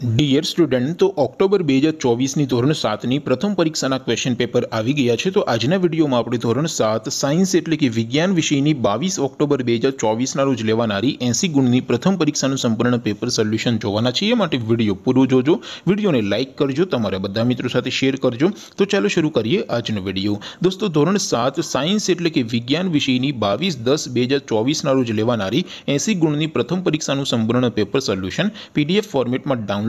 Dear student તો October બે હજાર ચોવીસની ધોરણ સાતની પ્રથમ પરીક્ષાના ક્વેશ્ચન પેપર આવી ગયા છે તો આજના વિડીયોમાં આપણે ધોરણ સાત સાયન્સ એટલે કે વિજ્ઞાન વિષયની બાવીસ ઓક્ટોબર બે હજાર ચોવીસના રોજ લેવાનારી એંસી ગુણની પ્રથમ પરીક્ષાનું સંપૂર્ણ પેપર સોલ્યુશન જોવાના છીએ માટે વિડીયો પૂરો જોજો વિડીયોને લાઇક કરજો તમારા બધા મિત્રો સાથે શેર કરજો તો ચાલો શરૂ કરીએ આજનો વિડીયો દોસ્તો ધોરણ સાત સાયન્સ એટલે કે વિજ્ઞાન વિષયની બાવીસ દસ બે હજાર ચોવીસના રોજ લેવાનારી એંસી ગુણની પ્રથમ પરીક્ષાનું સંપૂર્ણ પેપર સોલ્યુશન પીડીએફ ફોર્મેટમાં ડાઉનલોડ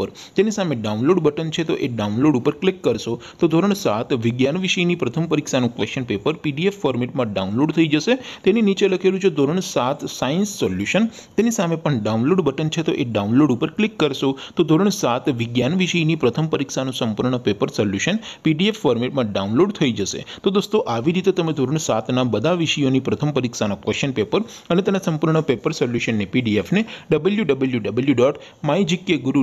પર તેની સામે ડાઉનલોડ બટન છે તો એ ડાઉનલોડ ઉપર ક્લિક કરશો તો ધોરણ 7 વિજ્ઞાન વિષયની પ્રથમ પરીક્ષાનું ક્વેશ્ચન પેપર પીડીએફ ફોર્મેટમાં ડાઉનલોડ થઈ જશે તેની નીચે લખેલું છે ધોરણ 7 સાયન્સ સોલ્યુશન તેની સામે પણ ડાઉનલોડ બટન છે તો એ ડાઉનલોડ ઉપર ક્લિક કરશો તો ધોરણ 7 વિજ્ઞાન વિષયની પ્રથમ પરીક્ષાનું સંપૂર્ણ પેપર સોલ્યુશન પીડીએફ ફોર્મેટમાં ડાઉનલોડ થઈ જશે તો દોસ્તો આવી રીતે તમે ધોરણ 7 ના બધા વિષયોની પ્રથમ પરીક્ષાના ક્વેશ્ચન પેપર અને તેના સંપૂર્ણ પેપર સોલ્યુશન ને પીડીએફ ને www.mygkguru.